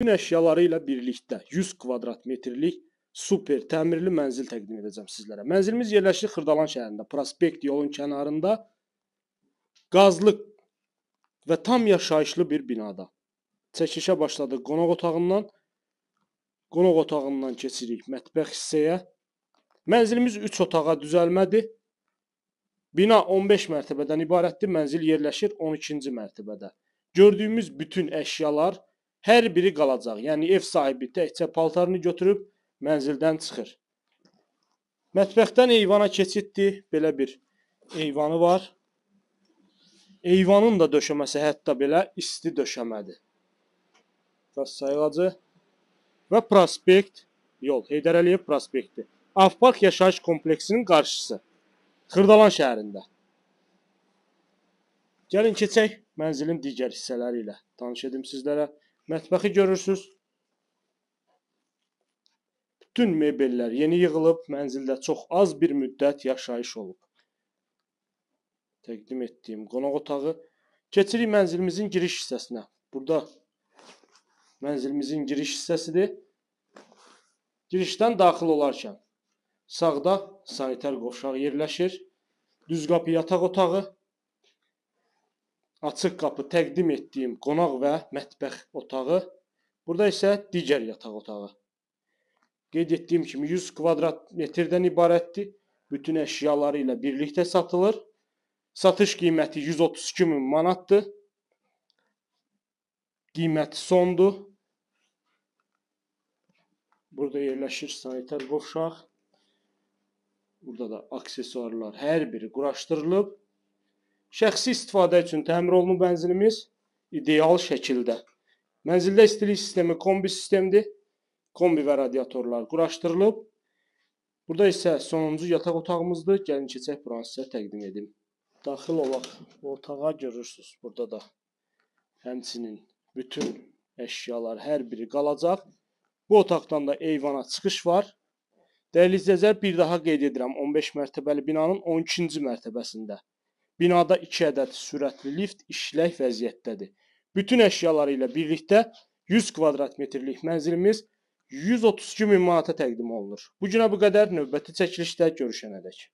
bütün əşyaları ilə birlikdə 100 kvadrat metrlik super təmirli mənzil təqdim edəcəm sizlərə. Mənzilimiz yerləşir Xırdalan şəhərində, prospekt yolun kənarında, qazlıq və tam yaşayışlı bir binada. Çəkişə başladıq qonaq otağından, qonaq otağından keçirik mətbəx hissəyə. Mənzilimiz 3 otağa düzəlmədir. Bina 15 mərtəbədən ibarətdir, mənzil yerləşir 12-ci mərtəbədə. Gördüyümüz bütün əşyalar, Hər biri qalacaq. Yəni ev sahibi təkcə paltarını götürüb mənzildən çıxır. Mətbəxdən eyvana keçiddir. Belə bir eyvanı var. Eyvanın da döşəməsi hətta belə isti döşəmədir. Qaz sayılacı və prospekt yol. Heydər Əliyev prospekti. Avpark yaşayış kompleksinin qarşısı. Xırdalan şəhərində. Gəlin keçək mənzilin digər hissələri ilə. Tanış edim sizlərə. Mətbəxi görürsüz. Bütün mebellər yeni yığılıb, mənzildə çox az bir müddət yaşayış olub. Təqdim etdiyim qonaq otağı. Keçirik mənzilimizin giriş hissəsinə. Burada mənzilimizin giriş hissəsidir. Girişdən daxil olarkən sağda sanitar qovşaq yerləşir. Düz qapı yataq otağı, açıq qapı təqdim etdiyim qonaq və mətbəx otağı, burada isə digər yataq otağı. Qeyd etdiyim kimi 100 kvadrat metrdən ibarətdir. Bütün əşyaları ilə birlikdə satılır. Satış qiyməti 132 min manatdır. Qiymət sondur. Burada yerləşir sanitar qovşaq. Burada da aksesuarlar hər biri quraşdırılıb. Şəxsi istifadə üçün təmir olunub mənzilimiz ideal şəkildə. Mənzildə istilik sistemi kombi sistemdir. Kombi və radiatorlar quraşdırılıb. Burada isə sonuncu yataq otağımızdır. Gəlin keçək buranı sizə təqdim edim. Daxil olaq bu otağa görürsüz. Burada da həmçinin bütün əşyalar hər biri qalacaq. Bu otaqdan da eyvana çıxış var. Dəyərli izləyicilər, bir daha qeyd edirəm, 15 mərtəbəli binanın 12-ci mərtəbəsində Binada 2 ədəd sürətli lift işlək vəziyyətdədir. Bütün əşyaları ilə birlikdə 100 kvadrat metrlik mənzilimiz 132 min manata təqdim olunur. Bu günə bu qədər növbəti çəkilişdə görüşənədək.